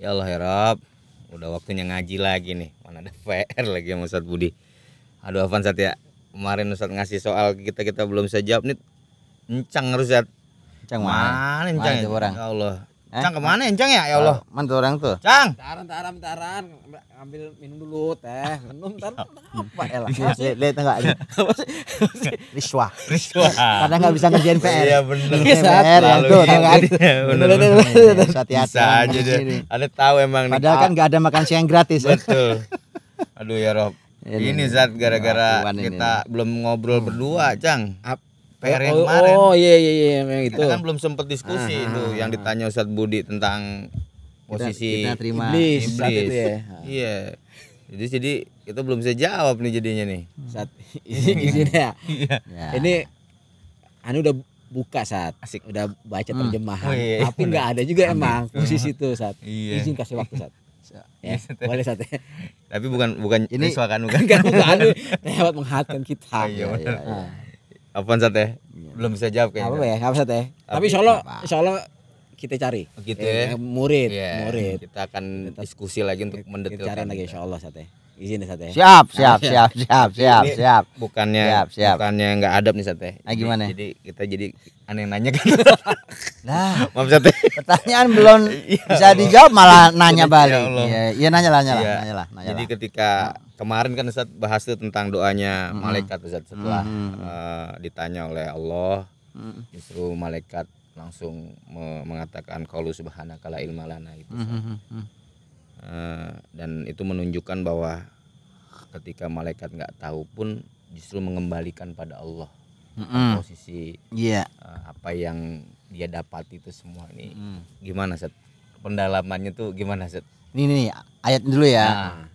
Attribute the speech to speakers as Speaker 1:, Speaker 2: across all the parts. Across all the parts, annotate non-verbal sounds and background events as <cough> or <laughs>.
Speaker 1: Ya Allah ya Rob, udah waktunya ngaji lagi nih. Mana ada PR lagi sama Ustadz Budi. Aduh Afan Sat ya, kemarin Ustadz ngasih soal kita kita belum bisa jawab nih. Encang harus Ustadz Encang mana? encang? Ya orang. Ya Allah. Eh? kemana encang ya? Ya Allah. Mantu orang tuh. Encang.
Speaker 2: Taran taran taran ambil minum dulu teh minum kan apa elah iya, lihat lihat enggak ini riswa riswa
Speaker 3: karena nggak
Speaker 2: bisa ngerjain
Speaker 1: PR iya benar PR ya tuh kan iya, benar hati-hati aja deh ada tahu emang padahal kan
Speaker 3: nggak ada makan siang gratis betul
Speaker 1: aduh ya Rob ini zat gara-gara kita belum ngobrol hmm. berdua cang PR yang oh, kemarin oh iya iya iya itu kan belum sempat diskusi ah, itu ah, yang ah. ditanya Ustadz Budi tentang posisi kita, kita terima iblis, iblis. Itu ya. Iya. Jadi jadi kita belum bisa jawab nih jadinya nih. Saat izin <laughs> ya. Iya. ya. Ini anu udah buka saat Asik. udah baca hmm. terjemahan. Oh, iya, iya. Tapi nggak ada juga Ambil. emang posisi itu saat. Iya. Izin kasih waktu saat. Iya. ya, boleh satu. Tapi bukan bukan ini soal kan <laughs> bukan. bukan, bukan lewat menghatkan kita. Oh, iya, ya, ya, ya. ya? iya, iya. Apaan sate? Ya? Belum bisa jawab
Speaker 2: kayaknya. Apa ya? Apa sate? Tapi, Tapi insyaallah insyaallah kita cari. Oh, gitu eh, ya. Murid, yeah.
Speaker 1: murid. Kita akan kita diskusi lagi untuk mendetailkan. Cari lagi insyaallah sate. Izin ya, sate. Siap, nah, iya. siap, siap, siap, siap, siap. Bukannya siap, siap. bukannya enggak adab nih sate. Nah, gimana? Jadi, kita jadi aneh nanya kan. nah, <laughs> maaf sate. Pertanyaan belum <laughs> iya, bisa dijawab malah nanya iya, balik. Iya, ya, nanya lah, nanya lah, nanya lah. Jadi ketika hmm. kemarin kan Ustaz bahas itu tentang doanya hmm. malaikat Ustaz setelah mm -hmm. uh, ditanya oleh Allah mm -hmm. justru malaikat langsung me mengatakan kalau subhanaka la ilma lana itu mm -hmm. uh, dan itu menunjukkan bahwa ketika malaikat nggak tahu pun justru mengembalikan pada Allah mm -hmm. posisi yeah. Iya. uh, apa yang dia dapat itu semua ini mm. gimana set pendalamannya tuh gimana set
Speaker 3: ini nih ayat dulu ya nah.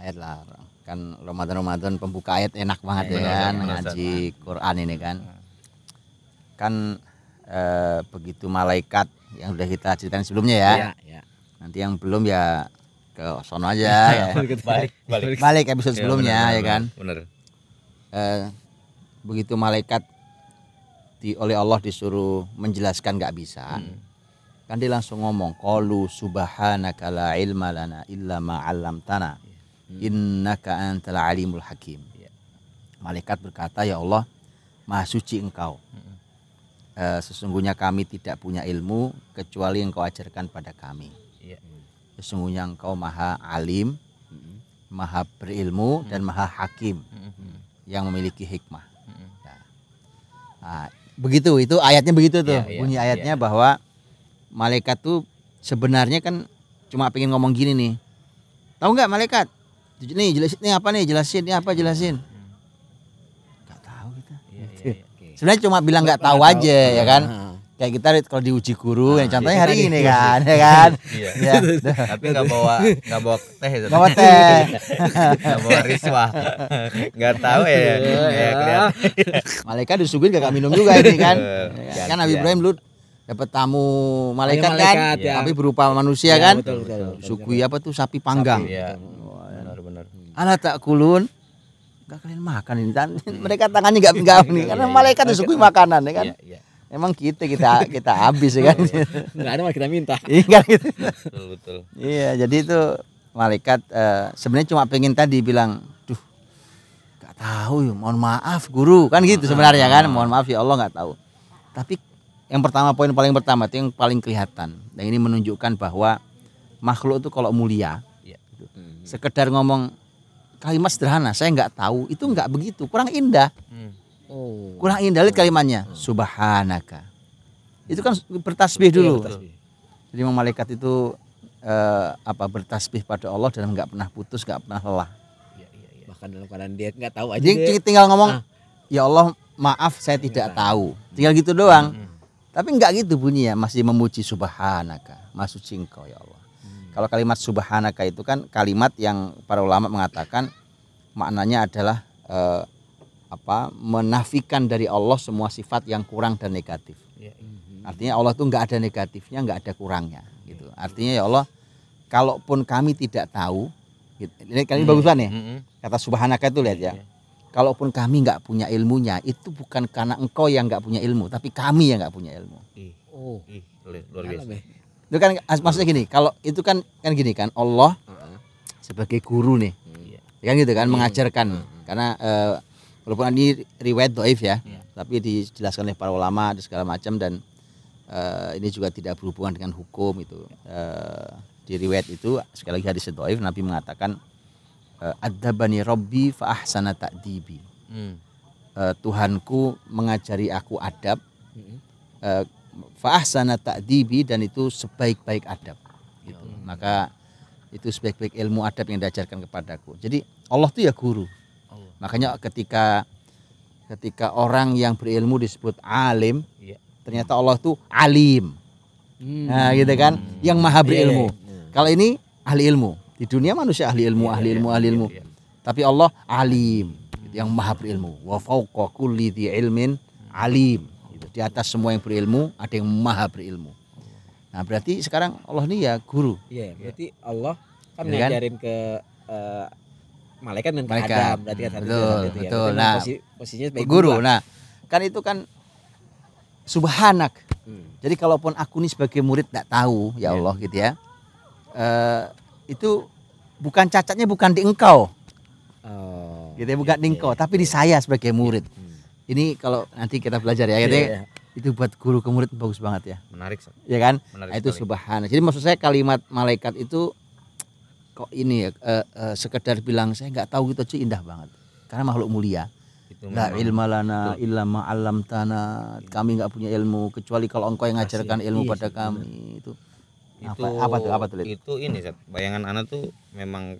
Speaker 1: ayat lah kan
Speaker 3: Ramadan Ramadan pembuka ayat enak banget ya, ya kan ngaji Quran ini kan nah. kan eh, begitu malaikat yang sudah kita ceritain sebelumnya ya. ya, ya. Nanti yang belum ya ke sono aja <laughs> iya, ya. <laughs> balik balik balik episode iya, sebelumnya ya, bener, kan. Benar. Eh, begitu malaikat di oleh Allah disuruh menjelaskan nggak bisa. Hmm. Kan dia langsung ngomong, "Qalu subhanaka la ilma lana illa ma 'allamtana. inna hmm. Innaka antal alimul hakim." Iya. Malaikat berkata, "Ya Allah, Maha suci Engkau." Hmm. Eh, sesungguhnya kami tidak punya ilmu kecuali engkau ajarkan pada kami. Iya. Sesungguhnya engkau maha alim, maha berilmu dan maha hakim yang memiliki hikmah. Nah, nah, begitu itu ayatnya begitu tuh ya, bunyi iya, ayatnya ya. bahwa malaikat tuh sebenarnya kan cuma pengen ngomong gini nih. Tahu nggak malaikat? Nih jelasin nih apa nih jelasin nih apa jelasin. Sebenarnya cuma bilang nggak tahu aja tahu. ya kan. Nah. Kayak kita kalau diuji guru, nah, yang contohnya iya, hari ini gitu. kan, ya kan. <laughs> Iya. Ya. Tapi nggak bawa nggak bawa teh Nggak bawa teh. <laughs> Nggak bawa riswah. Nggak tahu ya. ya, ya, ya. Malaikat disuguhin gak minum juga ini kan. <laughs> Iya, ya, iya. kan Nabi Ibrahim lu dapat tamu malaikat, kan, ya. tapi berupa manusia kan. Betul, betul, betul, apa tuh sapi panggang. Sapi, Benar-benar. Ala tak kulun nggak kalian makan ini dan hmm. mereka tangannya nggak pegang <laughs> iya, nih iya, karena iya. malaikat disukui makanan ya kan iya, iya. emang kita gitu kita kita habis ya kan <laughs> nggak ada malah kita minta <laughs> iya gitu betul iya jadi itu malaikat uh, sebenarnya cuma pengen tadi bilang tuh nggak tahu ya mohon maaf guru kan gitu ah, sebenarnya kan ah. mohon maaf ya Allah nggak tahu tapi yang pertama poin paling pertama itu yang paling kelihatan dan ini menunjukkan bahwa makhluk itu kalau mulia gitu. sekedar ngomong kalimat sederhana saya nggak tahu itu nggak begitu kurang indah
Speaker 2: hmm. oh.
Speaker 3: kurang indah lihat kalimatnya hmm. subhanaka itu kan bertasbih dulu iya, jadi malaikat itu eh, apa bertasbih pada Allah dan nggak pernah putus nggak pernah lelah iya, iya, bahkan
Speaker 2: dalam keadaan dia nggak tahu aja jadi dia. tinggal ngomong ah.
Speaker 3: ya Allah maaf saya tidak ya, tahu tinggal gitu doang hmm. tapi nggak gitu bunyinya masih memuji subhanaka masuk cingkau ya Allah kalau kalimat subhanaka itu kan kalimat yang para ulama mengatakan maknanya adalah eh, apa menafikan dari Allah semua sifat yang kurang dan negatif.
Speaker 1: Ya, mhm. Artinya
Speaker 3: Allah itu nggak ada negatifnya, nggak ada kurangnya gitu. Artinya ya Allah, kalaupun kami tidak tahu, gitu. ini kali hmm. Iya, bagusan ya. Mhm. Kata subhanaka itu lihat ya. Iya. Kalaupun kami nggak punya ilmunya, itu bukan karena engkau yang nggak punya ilmu, tapi kami yang nggak punya ilmu.
Speaker 1: Oh, luar biasa. Ya?
Speaker 3: itu kan maksudnya gini kalau itu kan kan gini kan Allah sebagai guru nih iya. kan gitu kan iya. mengajarkan karena uh, walaupun ini riwayat doif ya iya. tapi dijelaskan oleh para ulama dan segala macam dan uh, ini juga tidak berhubungan dengan hukum itu uh, eh, di riwayat itu sekali lagi hadis doif Nabi mengatakan adabani robbi faahsana takdibi hmm. uh, Tuhanku mengajari aku adab hmm. uh, fa'ahsana ta'dibi dan itu sebaik-baik adab gitu. Ya. Maka itu sebaik-baik ilmu adab yang diajarkan kepadaku. Jadi Allah itu ya guru. Allah. Makanya ketika ketika orang yang berilmu disebut alim, ya. ternyata Allah itu alim. Hmm. Nah, gitu kan? Hmm. Yang maha iya, iya, berilmu. Ya, ya, ya. Kalau ini ahli ilmu. Di dunia manusia ahli ilmu, iya, ahli ilmu, ahli ilmu. Tapi Allah alim, gitu, yang maha berilmu. Wa fauqa kulli ilmin alim di atas semua yang berilmu, ada yang maha berilmu. Nah, berarti sekarang Allah ini ya guru.
Speaker 2: Iya, berarti Allah kan ya, ngajarin kan? ke uh, malaikat dan malaikat. ke Adam, berarti kan betul, itu, ya. betul. Ya. Nah, posi posisinya sebagai guru. Nah, kan itu kan
Speaker 3: subhanak. Hmm. Jadi kalaupun aku ini sebagai murid tidak tahu, ya iya. Allah gitu ya. Uh, itu bukan cacatnya bukan di engkau. Oh, gitu ya, bukan yeah, di iya, engkau, iya, tapi di saya sebagai murid. Hmm ini kalau nanti kita belajar ya. gitu iya, yeah, itu buat guru ke murid bagus banget ya. Menarik. Ya kan? Menarik nah, itu subhan Jadi maksud saya kalimat malaikat itu kok ini ya uh, uh, sekedar bilang saya nggak tahu gitu sih indah banget. Karena makhluk mulia. la ilma lana illa tanah. Kami nggak punya ilmu kecuali kalau engkau yang ngajarkan ilmu iya, pada iya, kami. Itu, itu apa, apa tuh? Apa
Speaker 1: tuh? Itu ini, Bayangan anak tuh memang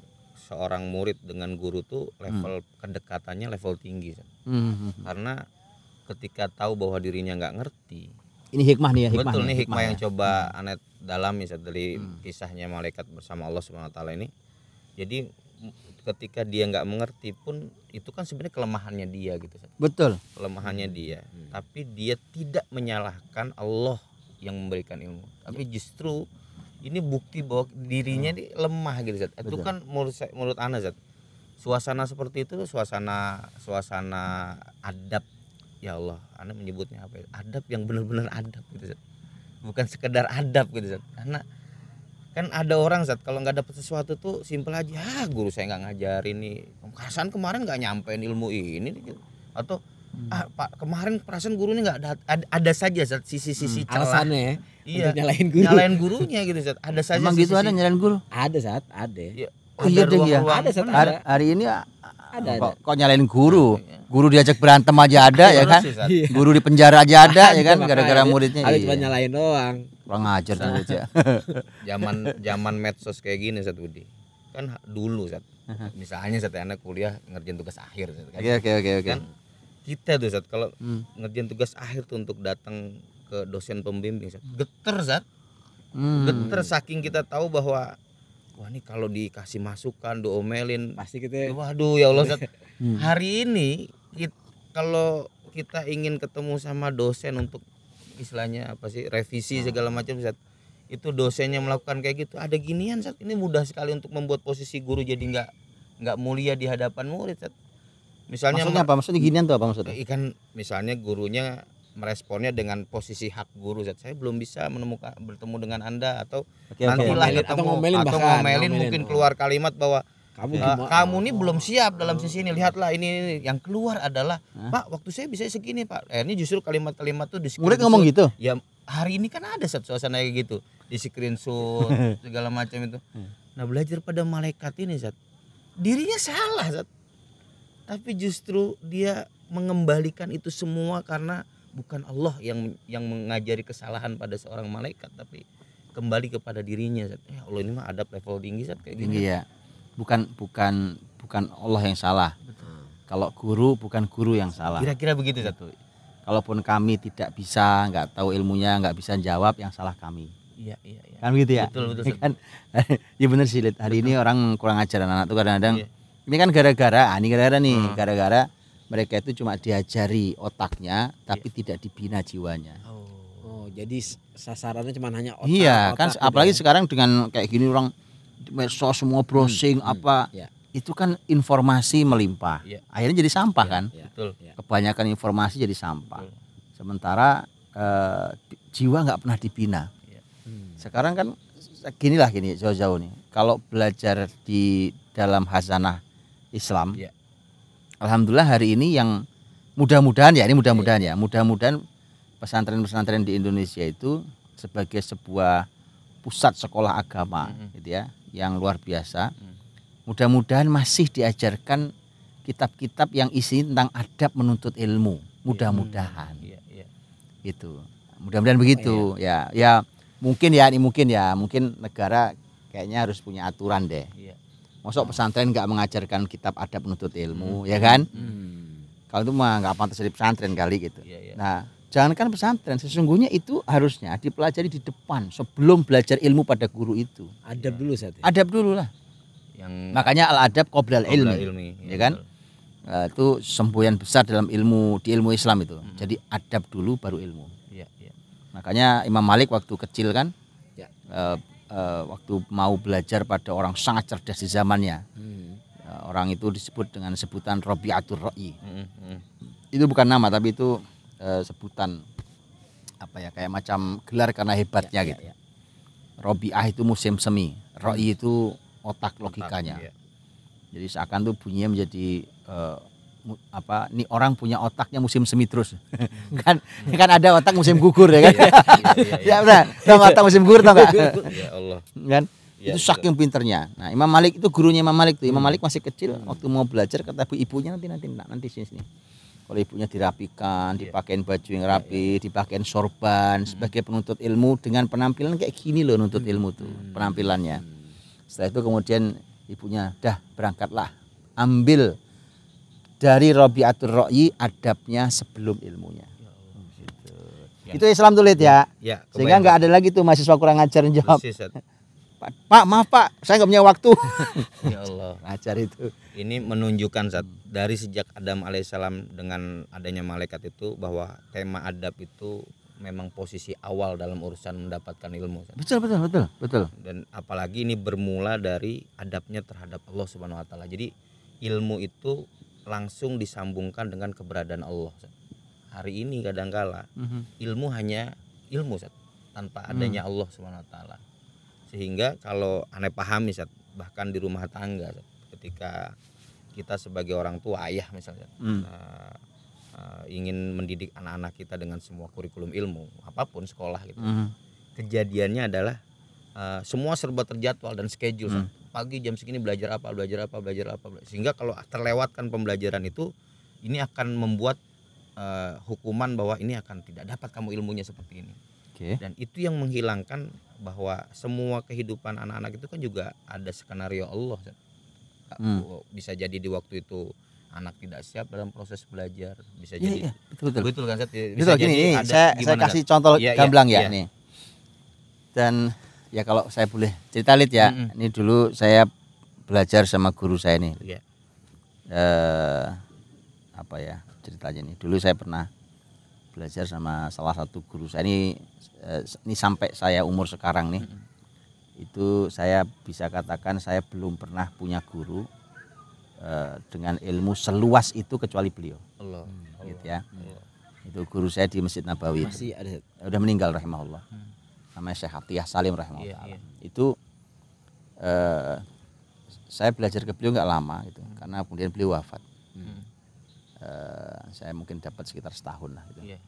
Speaker 1: seorang murid dengan guru tuh hmm. level hmm. kedekatannya level tinggi hmm, hmm, hmm. karena ketika tahu bahwa dirinya nggak ngerti ini hikmah nih ya hikmah betul nih hikmah, hikmah yang ya. coba hmm. anet misalnya dari hmm. kisahnya malaikat bersama Allah swt ini jadi ketika dia nggak mengerti pun itu kan sebenarnya kelemahannya dia gitu betul kelemahannya dia hmm. tapi dia tidak menyalahkan Allah yang memberikan ilmu tapi ya. justru ini bukti bahwa dirinya ini lemah gitu Zat. Itu kan menurut saya, menurut Ana Zat. Suasana seperti itu suasana suasana adab ya Allah, Ana menyebutnya apa ya? Adab yang benar-benar adab gitu Zat. Bukan sekedar adab gitu Zat. Karena kan ada orang Zat kalau nggak dapat sesuatu tuh simpel aja. Ah, guru saya nggak ngajarin ini. Perasaan kemarin nggak nyampein ilmu ini gitu. Atau hmm. ah, Pak, kemarin perasaan gurunya nggak ada, ada ada saja sisi-sisi hmm, Alasannya ya iya. untuk nyalain guru. Nyalain gurunya gitu, saat. Ada saja Emang
Speaker 2: gitu ada nyalain guru? Ada, saat, ada. Iya. Iya, ya, oh, iya ya. Ada, saat, ada. Hari ini ah, ada,
Speaker 3: kok, ada. kok nyalain guru iya. guru diajak berantem aja ada ya kan guru di penjara aja ada
Speaker 2: ya kan gara-gara muridnya ada cuma nyalain doang
Speaker 1: kurang ngajar dulu aja zaman zaman medsos kayak gini saat Budi kan dulu saat misalnya saat ya, anak kuliah ngerjain tugas akhir kan? oke oke oke Kan kita tuh saat kalau hmm. ngerjain tugas akhir tuh untuk datang ke dosen pembimbing Zat. geter Zat hmm. geter saking kita tahu bahwa wah ini kalau dikasih masukan doomelin, pasti kita ya. waduh ya Allah Zat <laughs> hmm. hari ini kita, kalau kita ingin ketemu sama dosen untuk istilahnya apa sih revisi ah. segala macam Zat itu dosennya melakukan kayak gitu ada ginian Zat ini mudah sekali untuk membuat posisi guru jadi nggak nggak mulia di hadapan murid Zat misalnya maksudnya apa maksudnya ginian tuh apa maksudnya ikan misalnya gurunya meresponnya dengan posisi hak guru Zat. saya belum bisa menemukan ah, bertemu dengan anda atau okay, nanti lah ketemu atau ngomelin, atau ngomelin, ngomelin mungkin ngomelin. keluar kalimat bahwa kamu uh, kamu nih belum siap dalam sisi ini lihatlah ini, ini. yang keluar adalah Hah? pak waktu saya bisa segini pak eh, ini justru kalimat-kalimat tuh di murid ngomong gitu ya hari ini kan ada satu suasana kayak gitu di screenshot <laughs> segala macam itu hmm. nah belajar pada malaikat ini zat dirinya salah zat tapi justru dia mengembalikan itu semua karena bukan Allah yang yang mengajari kesalahan pada seorang malaikat tapi kembali kepada dirinya Zat. ya Allah ini mah ada level tinggi Zat, kayak gini
Speaker 3: iya bukan bukan bukan Allah yang salah Betul. kalau guru bukan guru yang salah kira-kira begitu satu kalaupun kami tidak bisa nggak tahu ilmunya nggak bisa jawab yang salah kami
Speaker 1: Iya, iya, iya. Kan begitu ya? Betul, betul. <laughs> Kan? <laughs> Ya betul.
Speaker 3: Kan, ya benar sih, Hari betul. ini orang kurang ajar anak -anak tuh kadang-kadang. Iya. Ini kan gara-gara, ah, ini gara-gara nih, hmm. gara-gara hmm mereka itu cuma diajari otaknya tapi yeah. tidak dibina jiwanya. Oh.
Speaker 2: oh, jadi sasarannya cuma hanya otak. Iya, otak kan gitu apalagi ya. sekarang dengan kayak
Speaker 3: gini orang medsos semua hmm, browsing hmm, apa hmm, iya. yeah. itu kan informasi melimpah. Yeah. Akhirnya jadi sampah yeah, kan? Yeah, betul. Iya. Kebanyakan informasi jadi sampah. Betul. Sementara eh, jiwa nggak pernah dibina. Yeah. Hmm. Sekarang kan gini lah gini jauh-jauh nih. Kalau belajar di dalam hazanah Islam, yeah alhamdulillah hari ini yang mudah-mudahan ya ini mudah-mudahan iya. ya mudah-mudahan pesantren-pesantren di Indonesia itu sebagai sebuah pusat sekolah agama hmm gitu ya yang luar biasa mm. mudah-mudahan masih diajarkan kitab-kitab yang isi tentang adab menuntut ilmu iya. mudah-mudahan yeah, iya. itu mudah-mudahan begitu oh, yeah. ya ya mungkin ya ini mungkin ya mungkin negara kayaknya harus punya aturan deh yeah. Masuk pesantren nggak mengajarkan kitab adab menuntut ilmu, hmm. ya kan? Hmm. Kalau itu mah nggak pantas jadi pesantren kali gitu. Yeah, yeah. Nah, jangankan pesantren, sesungguhnya itu harusnya dipelajari di depan sebelum belajar ilmu pada guru itu. Adab iya. dulu saja. Adab dulu lah.
Speaker 1: Yang Makanya
Speaker 3: al adab qoblal ilmi, ilmi, ya, ya kan? Nah, itu semboyan besar dalam ilmu di ilmu Islam itu. Hmm. Jadi adab dulu baru ilmu. Ya, ya. Makanya Imam Malik waktu kecil kan, ya. Uh, uh, waktu mau belajar pada orang sangat cerdas di zamannya. Hmm. Uh, orang itu disebut dengan sebutan robiatur Ro'i. Hmm. Hmm. Itu bukan nama tapi itu uh, sebutan apa ya kayak macam gelar karena hebatnya ya, ya gitu. Ya, Robiah itu musim semi, Ro'i itu otak logikanya. Otak, ya. Jadi seakan tuh bunyinya menjadi uh, apa nih orang punya otaknya musim semi terus <laughs> kan kan ada otak musim gugur ya kan iya, iya, iya, <laughs> ya benar otak musim gugur tau gak ya Allah kan ya, itu saking pinternya nah Imam Malik itu gurunya Imam Malik tuh Imam hmm. Malik masih kecil waktu mau belajar kata bu ibunya nanti nanti nanti sini sini kalau ibunya dirapikan dipakein baju yang rapi dipakein sorban hmm. sebagai penuntut ilmu dengan penampilan kayak gini loh nuntut hmm. ilmu tuh penampilannya setelah itu kemudian ibunya dah berangkatlah ambil dari Robiatul Ro'yi adabnya sebelum ilmunya. Ya. Hmm. Gitu. ya. Itu Islam tulit ya. ya Sehingga nggak ada lagi tuh mahasiswa kurang ajar jawab. <laughs> Pak, pak, maaf Pak, saya nggak punya waktu. <laughs>
Speaker 1: ya Allah, ajar itu. Ini menunjukkan saat dari sejak Adam alaihissalam dengan adanya malaikat itu bahwa tema adab itu memang posisi awal dalam urusan mendapatkan ilmu.
Speaker 3: Betul, betul, betul, betul.
Speaker 1: Dan apalagi ini bermula dari adabnya terhadap Allah Subhanahu wa taala. Jadi ilmu itu langsung disambungkan dengan keberadaan Allah. Hari ini kadangkala mm-hmm. ilmu hanya ilmu Sat, tanpa adanya mm. Allah Subhanahu wa taala. Sehingga kalau aneh pahami Sat, bahkan di rumah tangga Sat, ketika kita sebagai orang tua ayah misalnya mm. uh, uh, ingin mendidik anak-anak kita dengan semua kurikulum ilmu apapun sekolah gitu. Mm. Kejadiannya adalah uh, semua serba terjadwal dan schedule. Mm pagi jam segini belajar apa belajar apa belajar apa sehingga kalau terlewatkan pembelajaran itu ini akan membuat uh, hukuman bahwa ini akan tidak dapat kamu ilmunya seperti ini okay. dan itu yang menghilangkan bahwa semua kehidupan anak-anak itu kan juga ada skenario Allah hmm. bisa jadi di waktu itu anak tidak siap dalam proses belajar bisa ya, jadi ya, betul betul betul kan saya bisa betul, jadi gini, ada, saya, saya kasih contoh ya, gamblang ya, ya, ya nih
Speaker 3: dan ya kalau saya boleh cerita lihat ya. Mm -hmm. Ini dulu saya belajar sama guru saya ini. Yeah. Eh, apa ya ceritanya ini, Dulu saya pernah belajar sama salah satu guru saya ini. Eh, ini sampai saya umur sekarang nih. Mm -hmm. Itu saya bisa katakan saya belum pernah punya guru eh, dengan ilmu seluas itu kecuali beliau. Allah. Gitu ya. Allah. Itu guru saya di Masjid Nabawi. Masih ada. Udah meninggal rahimahullah. Hmm namanya Syekh Atiyah Salim rahimahullah. Yeah, yeah. Itu eh, saya belajar ke beliau nggak lama gitu, hmm. karena kemudian beliau wafat. Hmm. Eh, saya mungkin dapat sekitar setahun lah gitu. Yeah.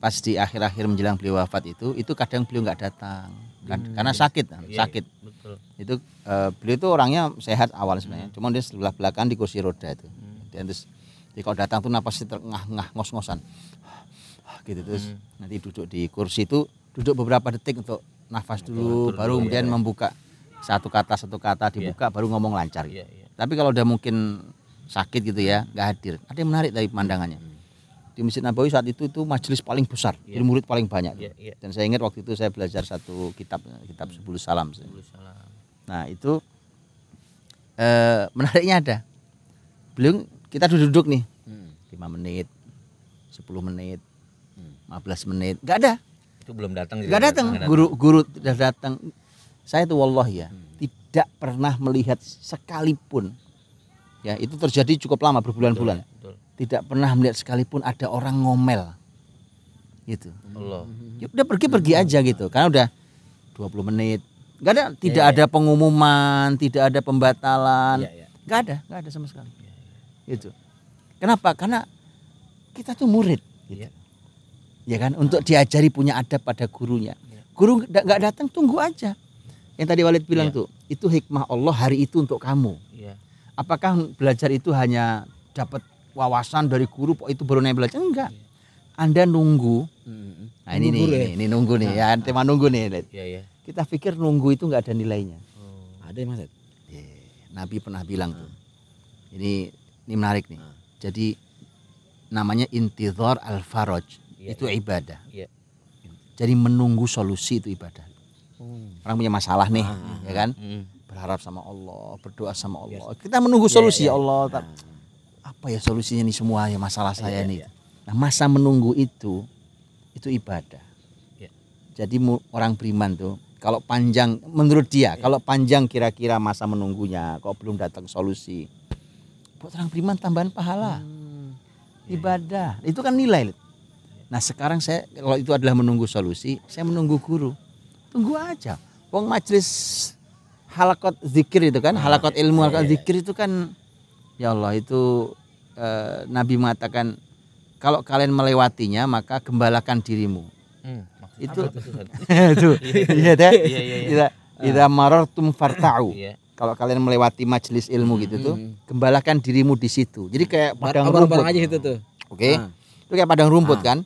Speaker 3: Pas di akhir-akhir menjelang beliau wafat itu, itu kadang beliau nggak datang, kan, hmm. karena iya. sakit, kan? yeah, sakit. Yeah, betul. Itu eh, beliau itu orangnya sehat awal sebenarnya, hmm. cuma dia sebelah belakang di kursi roda itu. Hmm. Dan terus jadi kalau datang tuh napasnya terengah-engah ngos-ngosan gitu terus hmm. nanti duduk di kursi itu duduk beberapa detik untuk nafas dulu, betul, baru kemudian ya. membuka satu kata satu kata iya. dibuka yeah. baru ngomong lancar gitu. Yeah, yeah. Tapi kalau udah mungkin sakit gitu ya, nggak hadir. Ada yang menarik dari pandangannya Hmm. Di Masjid Nabawi saat itu itu majelis paling besar, yeah. jadi murid paling banyak. Yeah, yeah. Dan saya ingat waktu itu saya belajar satu kitab kitab hmm. sepuluh Salam. Salam. Nah, itu e, menariknya ada. Belum kita duduk-duduk nih. Hmm. 5 menit, 10 menit, 15 menit nggak ada
Speaker 1: itu belum datang nggak datang guru
Speaker 3: guru sudah datang saya itu wallah ya hmm. tidak pernah melihat sekalipun ya itu terjadi cukup lama berbulan-bulan tidak pernah melihat sekalipun ada orang ngomel gitu Allah. ya udah pergi pergi aja gitu karena udah 20 menit nggak ada ya, tidak ya, ya, ada pengumuman tidak ada pembatalan ya, ya, nggak ada nggak ada sama sekali ya, itu kenapa karena kita tuh murid gitu ya kan? Untuk diajari punya adab pada gurunya. Ya. Guru nggak datang tunggu aja. Yang tadi Walid bilang ya. tuh, itu hikmah Allah hari itu untuk kamu. Ya. Apakah belajar itu hanya dapat wawasan dari guru kok itu baru naik belajar? Enggak. Anda nunggu. Hmm. Nah ini nunggu nih, ya. ini nunggu nih nah, ya, ah. tema nunggu nih. Ya, ya. Kita pikir nunggu itu nggak ada nilainya. Oh. Ada mas. Iya, Nabi pernah bilang hmm. tuh. Ah. Ini ini menarik nih. hmm. Jadi namanya intizor al faraj ya, itu ibadah. Ya. Jadi menunggu solusi itu ibadah. Hmm. Orang punya masalah nih, hmm. ya kan? Ah. Hmm. Berharap sama Allah, berdoa sama iya. Allah. Ya. Kita menunggu iya, solusi ya, ya. Allah. Nah. Apa ya solusinya nih semua ya masalah iya, saya ya, nih. Ya. Nah masa menunggu itu itu ibadah. Ya. Jadi orang beriman tuh kalau panjang menurut dia ya. kalau panjang kira-kira masa menunggunya kok belum datang solusi buat orang beriman tambahan pahala hmm. ibadah itu kan nilai Nah sekarang saya kalau itu adalah menunggu solusi, saya menunggu guru. Tunggu aja. Wong majelis halakot zikir itu kan, ah, halakot iya, ilmu, iya, halakot iya. zikir itu kan ya Allah itu e, Nabi mengatakan kalau kalian melewatinya maka gembalakan dirimu. Hmm, itu <laughs> itu iya <laughs> deh. Iya iya. Ah. marartum farta'u. Kalau kalian melewati majelis ilmu gitu tuh, hmm. gembalakan dirimu di situ. Jadi kayak padang oh, rumput. aja itu tuh.
Speaker 2: Oke. Okay? Ah. Itu
Speaker 3: kayak padang rumput kan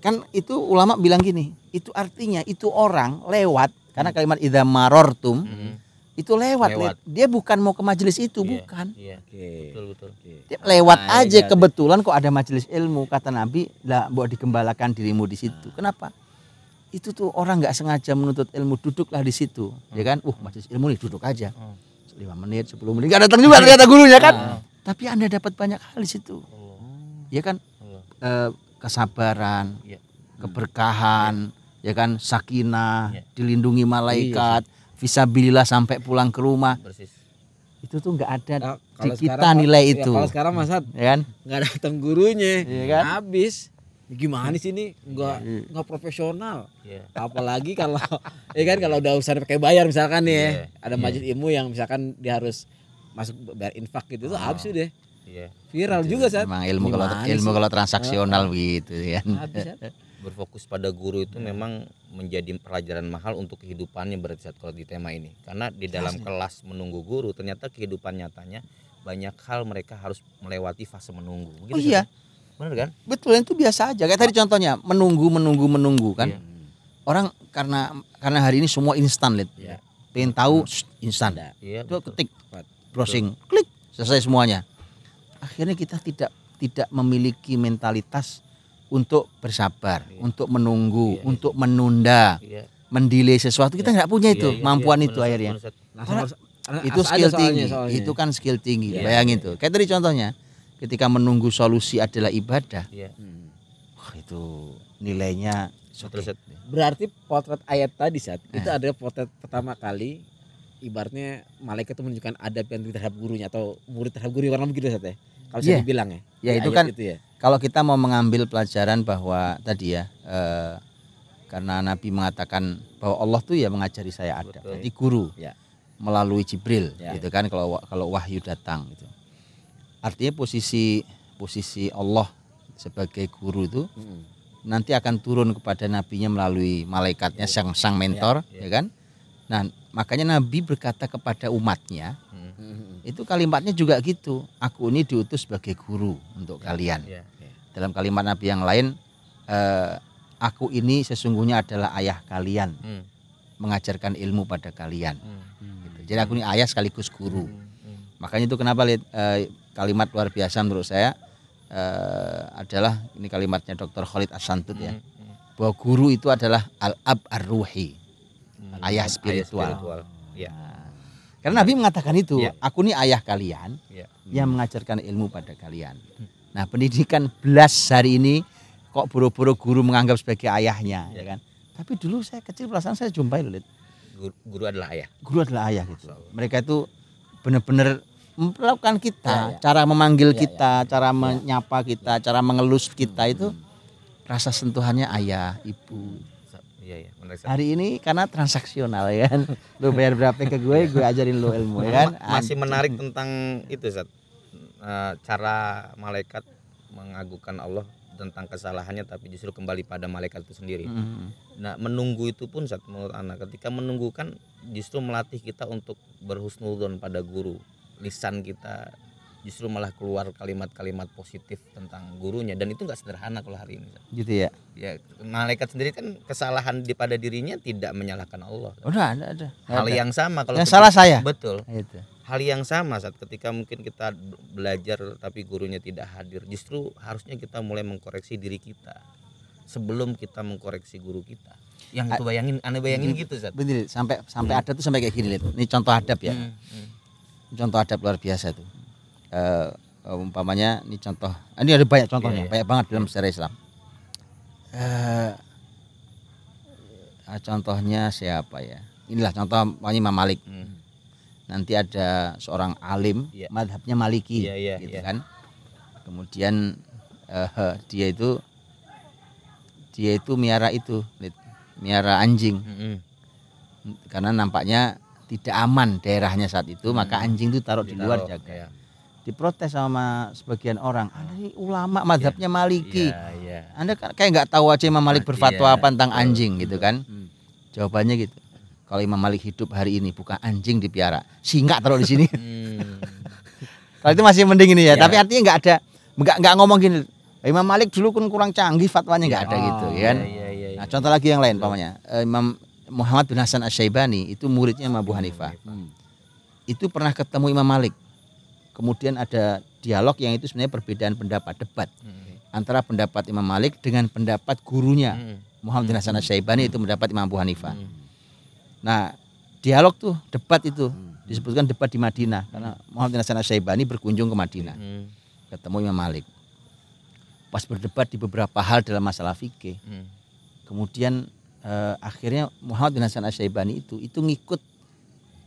Speaker 3: kan itu ulama bilang gini itu artinya itu orang lewat hmm. karena kalimat idam marortum hmm. itu lewat, lewat dia bukan mau ke majelis itu yeah. bukan
Speaker 2: yeah. Okay.
Speaker 3: betul betul okay. lewat nah, aja iya, iya. kebetulan kok ada majelis ilmu kata nabi lah buat dikembalakan dirimu di situ nah. kenapa itu tuh orang nggak sengaja menuntut ilmu duduklah di situ hmm. ya kan uh majelis ilmu nih duduk aja ah. lima 5 menit 10 menit nggak datang juga ternyata gurunya kan nah. tapi anda dapat banyak hal di situ oh. ya kan eh, kesabaran, ya. keberkahan, ya, ya kan sakinah, ya. dilindungi malaikat, iya, iya. visabilillah sampai pulang ke rumah. Persis. Itu tuh nggak ada
Speaker 2: nah, di kita sekarang, nilai iya, itu. Ya, kalau sekarang Mas ya kan? nggak ada gurunya, ya kan? habis gimana sih ini nggak yeah. nggak profesional yeah. apalagi kalau <laughs> ya kan kalau udah usaha pakai bayar misalkan nih yeah. ya ada yeah. ilmu yang misalkan dia harus masuk bayar infak gitu oh. habis udah Iya. Viral juga saat.
Speaker 1: Memang ilmu kalau
Speaker 3: sih? ilmu kalau transaksional oh. gitu ya. Nah,
Speaker 1: Berfokus pada guru itu memang menjadi pelajaran mahal untuk kehidupannya berarti kalau di tema ini. Karena di iya, dalam kelas menunggu guru ternyata kehidupan nyatanya banyak hal mereka harus melewati fase menunggu. Begitu, oh iya. Kan?
Speaker 3: Benar kan? Betul itu biasa aja. Kayak tadi contohnya menunggu menunggu menunggu kan. Iya. Orang karena karena hari ini semua instan lihat. Iya. Pengen tahu instan. Iya, itu ketik browsing, betul. klik selesai semuanya akhirnya kita tidak tidak memiliki mentalitas untuk bersabar, iya. untuk menunggu, iya, iya. untuk menunda, iya. mendelay sesuatu kita iya. nggak iya. punya itu, iya, iya, mampuan iya, itu akhirnya. nah, itu skill soalnya, tinggi, soalnya. itu kan skill tinggi. Iya, Bayangin iya. tuh. Iya. Kayak tadi contohnya, ketika menunggu solusi adalah ibadah. Iya. Wah, itu nilainya
Speaker 2: okay. Berarti potret ayat tadi saat eh. itu iya. adalah potret pertama kali ibaratnya malaikat itu menunjukkan adab yang terhadap gurunya atau murid terhadap guru karena begitu saat ya kalau yeah. Iya. dibilang ya. Ya itu kan itu ya.
Speaker 3: kalau kita mau mengambil pelajaran bahwa tadi ya eh, karena Nabi mengatakan bahwa Allah tuh ya mengajari saya ada. Betul. Jadi guru ya. melalui Jibril ya. gitu kan kalau kalau wahyu datang gitu. Artinya posisi posisi Allah sebagai guru itu hmm. nanti akan turun kepada nabinya melalui malaikatnya ya. sang sang ya. mentor ya, ya. ya kan? Nah, makanya Nabi berkata kepada umatnya, hmm. itu kalimatnya juga gitu. Aku ini diutus sebagai guru untuk ya, kalian. Ya, ya. Dalam kalimat Nabi yang lain, e, aku ini sesungguhnya adalah ayah kalian, hmm. mengajarkan ilmu pada kalian. Hmm. Gitu. Jadi aku ini ayah sekaligus guru. Hmm. Hmm. Makanya itu kenapa e, kalimat luar biasa menurut saya e, adalah ini kalimatnya Dr. Khalid Asantut As ya, hmm, hmm. bahwa guru itu adalah al-ab ar-ruhi hmm. ayah spiritual. Ayah spiritual. Ya. Nah. Karena Nabi mengatakan itu, ya. aku ini ayah kalian ya. yang mengajarkan ilmu pada kalian. Nah, pendidikan belas hari ini kok buru-buru guru menganggap sebagai ayahnya, ya, ya kan? Tapi dulu saya kecil perasaan saya jumpai loh, guru, guru adalah ayah. Guru adalah ayah gitu. Mereka itu benar-benar melakukan kita, ya, ya. cara memanggil ya, ya. kita, ya. cara menyapa kita, ya. cara mengelus kita itu hmm. rasa sentuhannya ayah,
Speaker 1: ibu. Iya iya. Hari
Speaker 3: ini karena transaksional ya kan. Lu bayar berapa ke gue, gue ajarin lu ilmu ya kan. Masih menarik
Speaker 1: tentang itu Zat. Eh, cara malaikat mengagukan Allah tentang kesalahannya tapi justru kembali pada malaikat itu sendiri. Mm. Nah, menunggu itu pun saat menurut anak ketika menunggu kan justru melatih kita untuk berhusnudzon pada guru. Lisan kita justru malah keluar kalimat-kalimat positif tentang gurunya dan itu nggak sederhana kalau hari ini gitu ya ya malaikat sendiri kan kesalahan di pada dirinya tidak menyalahkan Allah kan? udah ada ada hal ada. yang sama kalau yang kita, salah saya betul itu. hal yang sama saat ketika mungkin kita belajar tapi gurunya tidak hadir justru harusnya kita mulai mengkoreksi diri kita sebelum kita mengkoreksi guru kita yang itu bayangin aneh bayangin hmm. gitu Zat. bener sampai sampai hmm. ada tuh sampai
Speaker 3: kayak gini lihat ini contoh adab ya hmm, hmm. contoh adab luar biasa tuh uh, umpamanya ini contoh ah, ini ada banyak contohnya yeah, iya. banyak banget dalam sejarah Islam uh, contohnya siapa ya inilah contoh Imam Malik hmm. nanti ada seorang alim yeah. madhabnya Maliki yeah, yeah, gitu yeah. kan kemudian uh, dia itu dia itu miara itu miara anjing mm -hmm. karena nampaknya tidak aman daerahnya saat itu -hmm. maka anjing itu taruh Ditaruh, di luar jaga yeah diprotes sama sebagian orang. Ah, Anda ulama, iya. madhabnya yeah. Maliki. Yeah, yeah. Anda kan kayak nggak tahu aja Imam Malik berfatwa iya. apa tentang anjing gitu kan? Hmm. Jawabannya gitu. Kalau Imam Malik hidup hari ini bukan anjing dipiara, singa taruh di sini.
Speaker 2: Hmm.
Speaker 3: <laughs> Kalau itu masih mending ini ya, iya. tapi artinya nggak ada, nggak nggak ngomong gini. Imam Malik dulu kan kurang canggih fatwanya nggak ada oh, gitu, kan? Nah, contoh lagi yang lain, pamannya uh, eh, Imam Muhammad bin Hasan Asyibani itu muridnya Imam Abu Hanifah. Hmm. Itu pernah ketemu Imam Malik kemudian ada dialog yang itu sebenarnya perbedaan pendapat debat hmm. antara pendapat Imam Malik dengan pendapat gurunya hmm. Muhammad bin Hasan Syaibani itu pendapat Imam Abu Hanifah. Hmm. Nah, dialog tuh debat itu hmm. disebutkan debat di Madinah karena hmm. Muhammad bin Hasan Syaibani berkunjung ke Madinah. Hmm. Ketemu Imam Malik. Pas berdebat di beberapa hal dalam masalah fikih. Hmm. Kemudian eh, akhirnya Muhammad bin Hasan Syaibani itu itu ngikut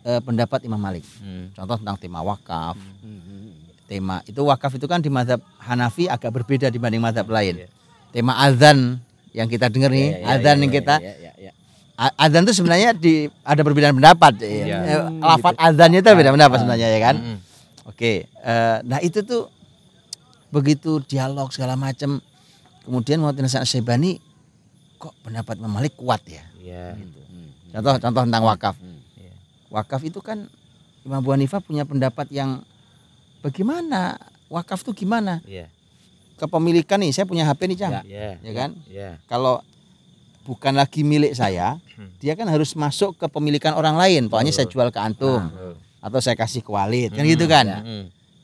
Speaker 3: eh, pendapat Imam Malik. Hmm. Contoh tentang tema wakaf.
Speaker 2: Hmm.
Speaker 3: Tema itu wakaf itu kan di mazhab Hanafi agak berbeda dibanding mazhab hmm. lain. Yeah. Tema azan yang kita dengar nih, yeah, yeah, iya, azan yeah, yang iya, kita yeah, yeah, yeah. Azan itu sebenarnya di ada perbedaan pendapat ya. Lafat iya. eh, hmm, gitu. azannya itu beda pendapat sebenarnya ya kan. Hmm. Oke, eh, nah itu tuh begitu dialog segala macam. Kemudian Muhammad Hasan Syaibani kok pendapat Imam Malik kuat ya. Hmm. Gitu. Contoh-contoh tentang wakaf. Hmm wakaf itu kan Imam Abu Hanifah punya pendapat yang bagaimana wakaf itu gimana? Yeah. Kepemilikan nih, saya punya HP nih, Cang. Yeah. Ya
Speaker 1: iya. kan? Yeah.
Speaker 3: Kalau bukan lagi milik saya, hmm. dia kan harus masuk ke pemilikan orang lain. Pokoknya saya jual ke antum nah, atau saya kasih ke Walid, kan hmm. kan gitu kan? Ya, hmm.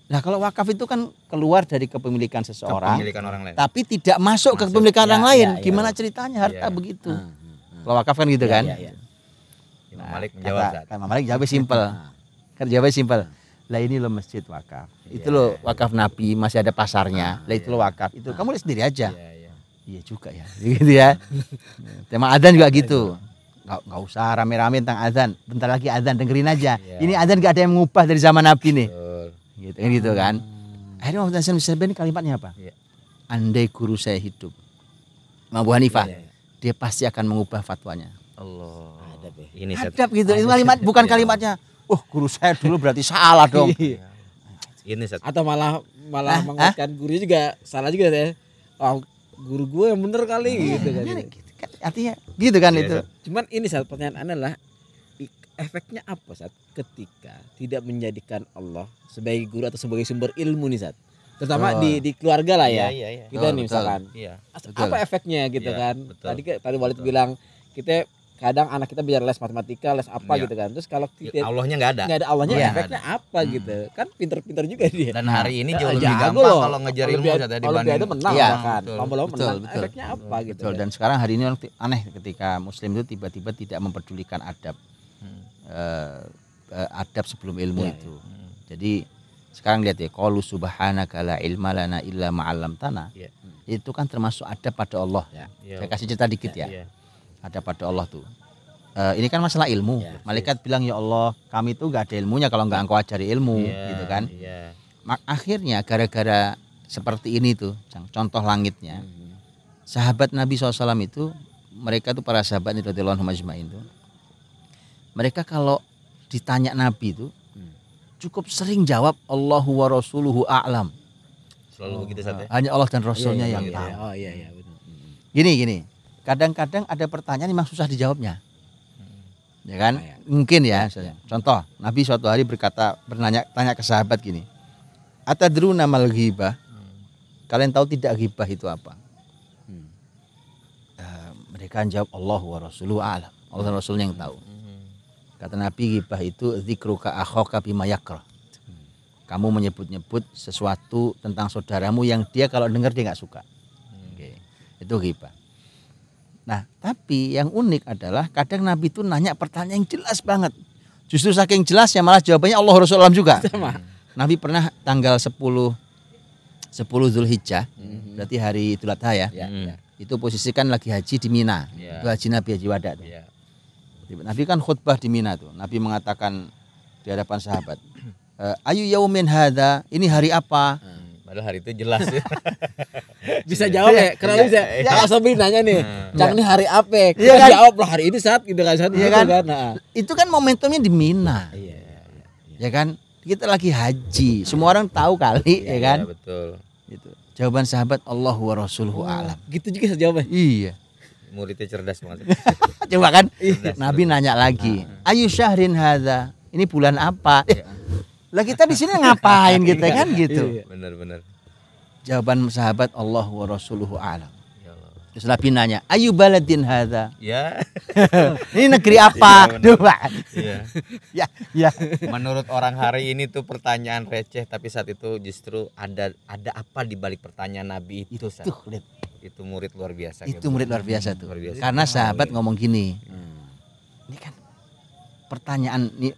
Speaker 3: Nah, kalau wakaf itu kan keluar dari kepemilikan seseorang, kepemilikan orang lain. tapi tidak masuk, masuk. ke kepemilikan ya, orang lain. Ya, ya Gimana ya. ceritanya harta begitu? Hmm, hmm. Kalau wakaf kan gitu kan? Imam nah, Malik menjawab kata, Imam Malik jawabnya simpel. <laughs> Nah. kan jawabnya simpel. Lah ini lo masjid wakaf. Yeah. Itu lo wakaf Nabi, masih ada pasarnya. Nah, lah itu yeah. lo wakaf. Itu nah. kamu lihat sendiri aja. Yeah, yeah. Iya juga ya. <laughs> gitu ya. Tema adzan juga gitu. Iya, iya. nggak nggak usah rame-rame tentang azan. Bentar lagi azan dengerin aja. Yeah. Ini azan gak ada yang mengubah dari zaman Nabi nih. Gitu, ah. gitu kan. Gitu kan. Hmm. Akhirnya Muhammad Hasan Musabani kalimatnya apa? Yeah. Andai guru saya hidup. Mabu Hanifah. Yeah, yeah. Dia pasti akan mengubah fatwanya.
Speaker 1: Allah ini adab gitu. Ini kalimat bukan iya. kalimatnya. Oh, guru saya dulu berarti salah <laughs> dong. Iya. ini set. Atau malah
Speaker 2: malah ah, menguatkan ah? guru juga salah juga ya. Oh, guru gue yang bener kali eh, gitu kan.
Speaker 3: artinya gitu kan ya, itu. Set.
Speaker 2: Cuman ini saat pertanyaan Anda lah efeknya apa saat ketika tidak menjadikan Allah sebagai guru atau sebagai sumber ilmu nih saat terutama oh. di di keluarga lah ya. Iya, iya, iya. Kita oh, nih betul. misalkan. Iya, betul. Apa efeknya gitu iya, kan? Betul. Tadi tadi Walid betul. bilang kita kadang anak kita biar les matematika, les apa ya. gitu kan. Terus kalau ya, kita Allahnya nggak ada. Nggak ada Allahnya oh, efeknya ada. apa hmm. gitu. Kan pinter-pinter juga dia. Dan hari ini nah, jauh lebih gampang loh. kalau ngejar ilmu daripada ya, dibanding. Iya. Kalau menang ya, kan. Lomba-lomba menang. Betul, efeknya betul, apa betul. gitu. Betul. Ya.
Speaker 3: Dan sekarang hari ini aneh ketika muslim itu tiba-tiba tidak mempedulikan adab. Hmm. Uh, uh, adab sebelum ilmu ya, itu. Ya. Hmm. Jadi sekarang lihat ya kalau subhanaka la ilma lana illa ma'alam tanah. Ya. Itu kan termasuk adab pada Allah. Ya. ya Saya kasih cerita dikit ya, ya. ya ada pada Allah tuh. Uh, ini kan masalah ilmu. Ya, Malaikat ya. bilang ya Allah, kami tuh gak ada ilmunya kalau nggak engkau ajari ilmu, ya, gitu kan. Ya. Akhirnya gara-gara seperti ini tuh, contoh langitnya. Mhm. Sahabat Nabi SAW itu, mereka tuh para sahabat itu itu, mereka kalau ditanya Nabi itu hmm. cukup sering jawab Allahu wa rasuluhu a'lam.
Speaker 2: Selalu oh, Hanya Allah dan Rasulnya iya, iya, yang iya, iya. tahu. Iya. Oh iya iya betul. Hmm,
Speaker 3: hmm. Gini gini kadang-kadang ada pertanyaan memang susah dijawabnya. Hmm. Ya kan? Mungkin ya, Contoh, Nabi suatu hari berkata bernanya tanya ke sahabat gini. Ata'dru mal ghibah? Hmm. Kalian tahu tidak ghibah itu apa? Hmm. Eh, mereka jawab Allah wa rasuluhu alam. Allah Rasulnya yang tahu. Kata Nabi ghibah itu zikruka akhoka bima yakrah. Kamu menyebut-nyebut sesuatu tentang saudaramu yang dia kalau dengar dia nggak suka. Hmm. Okay. Itu ghibah. Nah, tapi yang unik adalah kadang Nabi itu nanya pertanyaan yang jelas banget. Justru saking jelas, ya malah jawabannya Allah Rasulullah juga. Sama. Nabi pernah tanggal 10 10 Zulhijjah, mm-hmm. berarti hari Idul Adha ya. Yeah, yeah. Itu posisikan lagi haji di Mina. Yeah. Itu haji Nabi Haji Wada Yeah. Nabi kan khutbah di Mina tuh. Nabi mengatakan di hadapan sahabat, e, "Ayu yaumin hadza? Ini hari apa?"
Speaker 2: Hmm. Padahal hari itu jelas ya. <laughs> bisa jawab ya, karena iya. bisa. Ya. Kalau Sobri nanya nih, hmm. Cang ini hari
Speaker 3: apa? Ya? Iya ya, kan? jawab lah hari ini saat
Speaker 2: gitu kan saat ya, kan? kan. Nah.
Speaker 3: Itu kan momentumnya di Mina. Iya. Ya, ya. ya kan? Kita lagi haji, semua orang tahu kali iya, ya, kan? Iya,
Speaker 1: betul. Gitu.
Speaker 3: Jawaban sahabat Allahu wa rasuluhu alam. Gitu juga jawabnya. Iya.
Speaker 1: Muridnya cerdas banget.
Speaker 3: <laughs> Coba kan? Nabi nanya lagi, nah. "Ayu syahrin hadza?" Ini bulan apa? Lah
Speaker 1: kita di sini ngapain gitu kan <laughs> iya, gitu. Benar-benar. Iya.
Speaker 3: Jawaban sahabat Allah wa rasuluhu alam. Nabi ya nanya, ayu baladin hada. Ya. <laughs> ini negeri apa? Iya, Coba. Ya, <laughs> ya. ya. Menurut orang hari
Speaker 1: ini tuh pertanyaan receh, tapi saat itu justru ada ada apa di balik pertanyaan Nabi itu. Itu, saat. itu murid luar biasa. Itu murid luar biasa tuh. Luar biasa. Karena sahabat
Speaker 3: ngomong gini. Hmm. Ini kan pertanyaan nih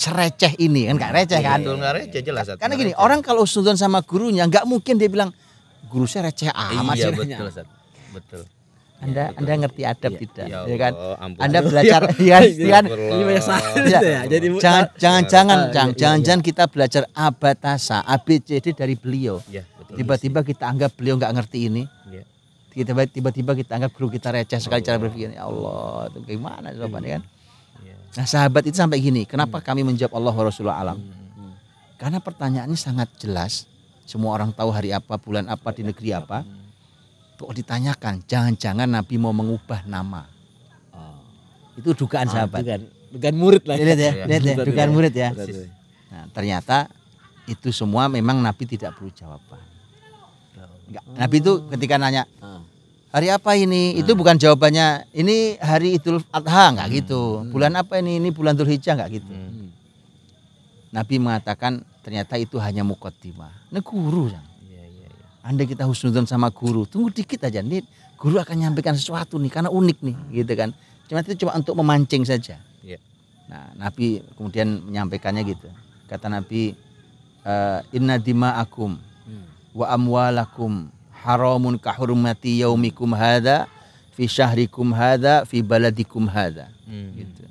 Speaker 3: sereceh ini kan gak receh iya, kan? Betul iya,
Speaker 1: gak receh jelas. Karena gini,
Speaker 3: orang kalau usulan sama gurunya nggak mungkin dia bilang guru saya receh amat iya, sih. betul, iya. betul. Anda betul. Anda ngerti adab iya. tidak? Ya, ya kan? Ampun. Anda <laughs> belajar ya, kan? kan? Gitu ya. Jadi jangan jangan jangan jangan, jangan, jangan kita belajar abatasa ABCD dari beliau. Ya, Tiba-tiba kita anggap beliau nggak ngerti ini. Ya. Tiba-tiba kita anggap guru kita receh sekali cara berpikir. Ya Allah, itu gimana jawabannya kan? Nah sahabat itu sampai gini, kenapa hmm. kami menjawab Allah Rasulullah alam? Hmm, hmm, hmm. Karena pertanyaannya sangat jelas, semua orang tahu hari apa, bulan apa, di negeri apa. Hmm. Kok ditanyakan, jangan-jangan Nabi mau mengubah nama. Oh. Itu dugaan ah, sahabat. Dugaan, dugaan murid lah. Lihat ya, lihat ya, dugaan ya. murid ya. Nah, ternyata itu semua memang Nabi tidak perlu jawaban. Ya Nabi itu ketika nanya, ah hari apa ini? Nah. Itu bukan jawabannya. Ini hari Idul Adha nggak hmm. gitu. Bulan apa ini? Ini bulan Dzulhijjah nggak gitu. Hmm. Nabi mengatakan ternyata itu hanya mukotimah. Ini guru ya, ya, ya. Anda kita husnudon sama guru. Tunggu dikit aja nih. Guru akan nyampaikan sesuatu nih karena unik nih hmm. gitu kan. Cuma itu cuma untuk memancing saja. Ya. Nah, Nabi kemudian menyampaikannya gitu. Kata Nabi, eh, inna dima akum, hmm. wa amwalakum haramun kahurmati yaumikum hada fi syahrikum hada fi baladikum hada hmm. gitu.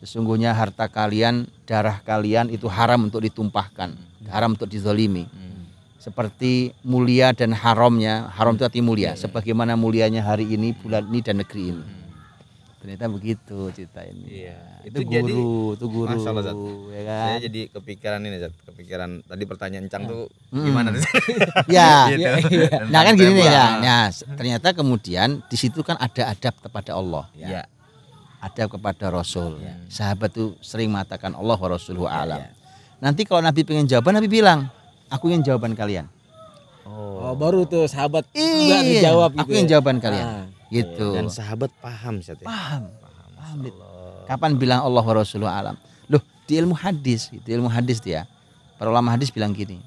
Speaker 3: Sesungguhnya harta kalian, darah kalian itu haram untuk ditumpahkan, hmm. haram untuk dizolimi. Hmm. Seperti mulia dan haramnya, haram itu arti mulia, hmm. sebagaimana mulianya hari ini, bulan ini dan negeri ini. Hmm ternyata begitu cerita ini iya. Nah, itu, itu guru jadi, itu guru Masya Allah, ya kan saya
Speaker 1: jadi kepikiran ini Zat. kepikiran tadi pertanyaan Cang ya. tuh hmm. gimana hmm. <laughs> ya, <laughs> gitu. ya, ya. nah kan gini nih ya nah,
Speaker 3: ternyata kemudian di situ kan ada adab kepada Allah ya. ya. adab kepada Rasul ya. sahabat tuh sering mengatakan Allah wa ya. alam ya. nanti kalau Nabi pengen jawaban Nabi bilang aku ingin jawaban kalian
Speaker 2: Oh. oh baru tuh sahabat iya, dijawab gitu. Aku yang jawaban kalian.
Speaker 3: Ah gitu dan sahabat paham saya paham
Speaker 2: paham, paham
Speaker 3: kapan bilang Allah wa Rasulullah alam loh di ilmu hadis di ilmu hadis dia para ulama hadis bilang gini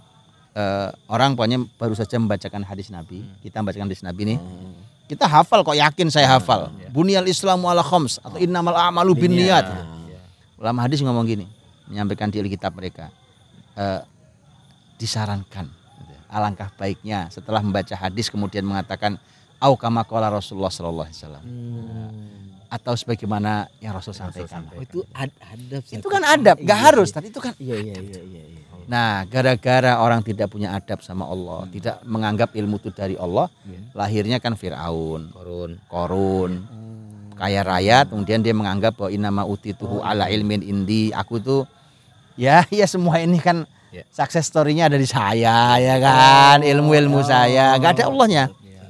Speaker 3: e, orang pokoknya baru saja membacakan hadis Nabi hmm. kita membacakan hadis Nabi nih hmm. kita hafal kok yakin saya hmm, hafal hmm, yeah. bunyal Islamu ala khoms atau innamal a'malu bin niat ya. ulama hadis ngomong gini menyampaikan di kitab mereka e, disarankan ya. alangkah baiknya setelah membaca hadis kemudian mengatakan Au kama qala Rasulullah sallallahu alaihi wasallam.
Speaker 2: Hmm.
Speaker 3: Atau sebagaimana yang Rasul sampaikan.
Speaker 2: Oh, itu ad adab. Itu
Speaker 3: kan adab, nggak iya, harus, iya. tapi itu kan iya, iya, iya, iya, iya. Nah, gara-gara orang tidak punya adab sama Allah, hmm. tidak menganggap ilmu itu dari Allah, yeah. lahirnya kan Firaun, Korun, Korun, hmm. kaya raya, kemudian dia menganggap bahwa inama uti tuh oh. ala ilmin indi, aku tuh ya <laughs> ya semua ini kan yeah. sukses story-nya ada di saya ya kan, oh. ilmu-ilmu saya, nggak ada Allahnya.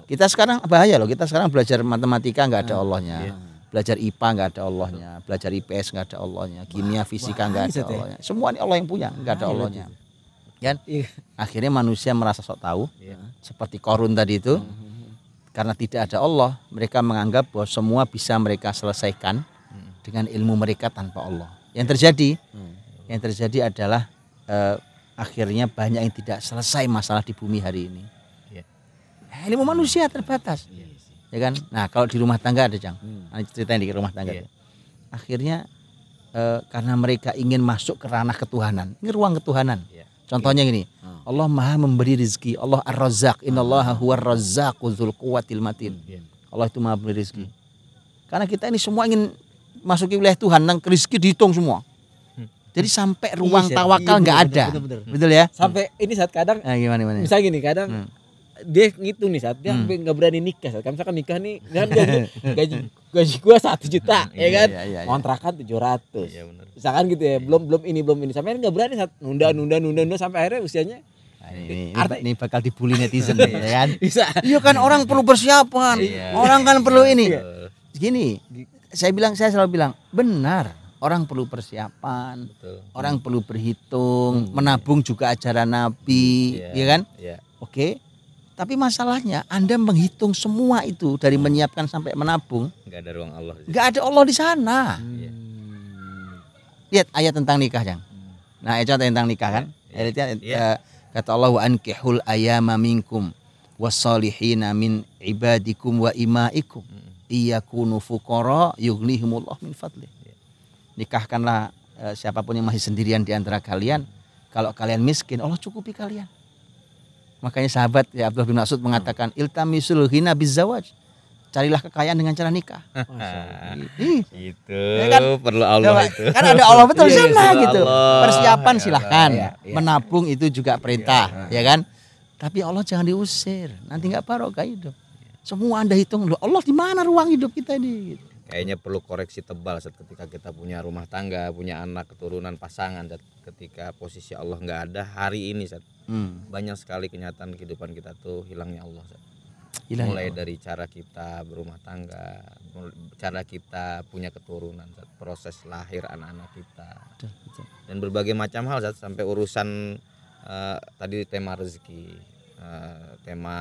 Speaker 3: Kita sekarang bahaya loh. Kita sekarang belajar matematika nggak ada ah, Allahnya. Iya. Belajar IPA nggak ada Allahnya, belajar IPS nggak ada Allahnya, kimia fisika nggak ada Allahnya. Semua ini Allah yang punya, nggak ada Allahnya. Kan? Iya. Akhirnya manusia merasa sok tahu, iya. seperti korun tadi itu, hmm, hmm, hmm. karena tidak ada Allah, mereka menganggap bahwa semua bisa mereka selesaikan dengan ilmu mereka tanpa Allah. Yang terjadi, yang terjadi adalah eh, akhirnya banyak yang tidak selesai masalah di bumi hari ini ilmu manusia terbatas iya, iya. ya kan nah kalau di rumah tangga ada cang hmm. Nah, ceritain di rumah tangga yeah. akhirnya e, karena mereka ingin masuk ke ranah ketuhanan ini ruang ketuhanan yeah. contohnya yeah. gini hmm. Allah maha memberi rizki. Allah ar razak hmm. innallaha huwar razzaqu dzul quwwatil matin hmm, yeah. Allah itu maha memberi rezeki hmm. karena kita ini semua ingin masuki wilayah Tuhan nang rezeki dihitung semua hmm. jadi sampai iya, ruang tawakal nggak iya, ada. Betul, betul, betul. betul ya? Sampai ini saat kadang. Nah, gimana,
Speaker 2: gimana? Misalnya gini, kadang dia ngitung nih saat dia hmm. nggak berani nikah saat misalkan nikah nih <laughs> kan gaji gaji gaji gua satu juta hmm, ya iya, kan iya, iya, kontrakan tujuh ratus iya, bener. misalkan gitu ya belum belum ini belum ini sampai nggak berani saat nunda hmm. nunda nunda nunda sampai akhirnya usianya nah, ini,
Speaker 3: Arti, ini bakal dibully netizen ya kan <laughs> bisa
Speaker 2: iya kan orang perlu persiapan orang kan perlu
Speaker 3: ini gini saya bilang saya selalu bilang benar orang perlu persiapan, Betul. orang hmm. perlu berhitung, hmm, menabung juga ajaran Nabi, yeah, ya kan? Yeah. Oke, okay? Tapi masalahnya Anda menghitung semua itu dari hmm. menyiapkan sampai menabung.
Speaker 1: Enggak ada ruang Allah.
Speaker 3: Enggak ada Allah di sana. Hmm. hmm. Lihat ayat tentang nikah, Jang. Hmm. Nah, ayat tentang nikah kan? Ayat, ayat, ayat, kata Allah wa ankihul ayama minkum wasalihina min ibadikum wa imaikum iyakunu fuqara yughnihimullah min fadli. Ya. Nikahkanlah eh, siapapun yang masih sendirian di antara kalian. Kalau kalian miskin, Allah cukupi kalian. Makanya sahabat ya Abdullah bin Mas'ud mengatakan hmm. iltamisul ghina bizawaj. Carilah kekayaan dengan cara nikah.
Speaker 2: <laughs> itu ya kan? perlu Allah itu.
Speaker 1: Kan ada
Speaker 3: Allah betul iya, sana gitu. Allah. gitu. Persiapan ya silahkan. Ya, ya. Menabung itu juga iya, perintah, ya, ya kan? Tapi Allah jangan diusir. Nanti nggak barokah hidup. Semua Anda hitung, loh Allah di mana ruang hidup kita ini gitu
Speaker 1: kayaknya perlu koreksi tebal saat ketika kita punya rumah tangga punya anak keturunan pasangan saat ketika posisi Allah nggak ada hari ini saat hmm. banyak sekali kenyataan kehidupan kita tuh hilangnya Allah saat Hilang mulai Allah. dari cara kita berumah tangga cara kita punya keturunan saat proses lahir anak-anak kita dan berbagai macam hal saat sampai urusan uh, tadi tema rezeki uh, tema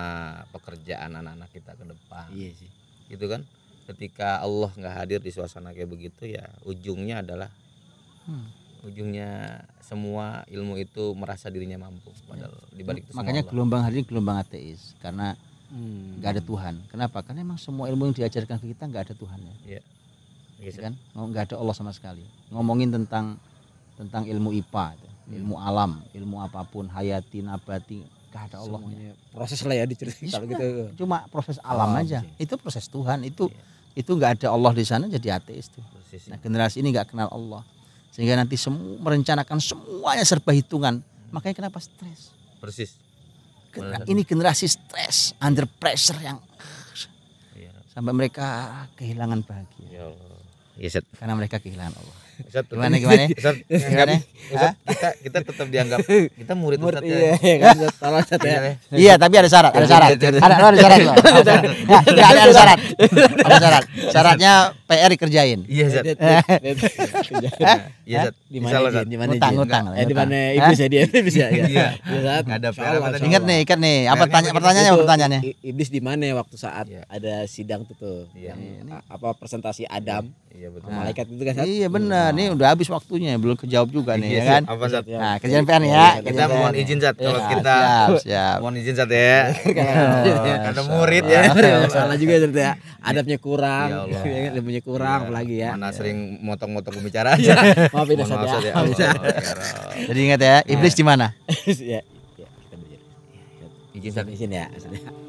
Speaker 1: pekerjaan anak-anak kita ke depan iya sih gitu kan ketika Allah nggak hadir di suasana kayak begitu ya ujungnya adalah hmm. ujungnya semua ilmu itu merasa dirinya mampu padahal ya. dibalik itu makanya semua gelombang
Speaker 3: hari ini gelombang ateis karena hmm. nggak hmm. ada Tuhan kenapa karena emang semua ilmu yang diajarkan ke kita nggak ada Tuhan ya, ya. Yes. Iya gitu. kan nggak ada Allah sama sekali ngomongin tentang tentang ilmu IPA hmm. ilmu hmm. alam ilmu apapun hayati nabati gak ada Allah proses lah ya diceritakan ya, gitu cuma proses alam, oh, aja sih. itu proses Tuhan itu iya itu nggak ada Allah di sana jadi ateis tuh. Nah, generasi ini nggak kenal Allah. Sehingga nanti semua merencanakan semuanya serba hitungan. Makanya kenapa stres?
Speaker 1: Persis. Genera ini
Speaker 3: generasi stres, under pressure yang iya. sampai mereka kehilangan bahagia. Ya Allah. Yes, Karena mereka kehilangan Allah. Ustaz, gimana gimana? Ustaz, gimana? Ustaz, kita kita tetap dianggap kita
Speaker 1: murid, Ustaz ya. Iya, iya kan? Ustaz, tolong Ustaz ya. Iya, iya. iya, tapi ada syarat, ada syarat. Ada ada syarat loh. Enggak ada, syarat. Ada syarat. Syaratnya PR dikerjain. Iya, Ustaz. Iya, Ustaz.
Speaker 3: Di mana di mana utang utang. Eh, ya di mana ibu saya dia bisa ya. Iya. Ustaz. Ada PR. Ingat nih, ikat nih. Apa tanya pertanyaannya pertanyaannya?
Speaker 2: Iblis di mana waktu saat ada sidang tuh tuh. Apa presentasi Adam? Iya, betul. Malaikat itu kan. Iya,
Speaker 3: benar. Nah, ini udah habis waktunya, belum kejawab juga nih iya ya kan. Apa Zat? Ya. Nah, kerjaan PR ya. Iya, kita mohon izin Zat kalau iya, kita siap, siap. Mohon
Speaker 2: izin Zat ya. <laughs> Karena murid ya. Salah juga Zat ya. Adabnya kurang, ilmunya ya <laughs> ya kan, kurang
Speaker 1: apalagi ya. Mana sering motong-motong pembicaraan. <laughs> Maafin Zat ya. ya. Oh, Jadi ingat ya, iblis di mana?
Speaker 2: Izin Zat. Izin ya.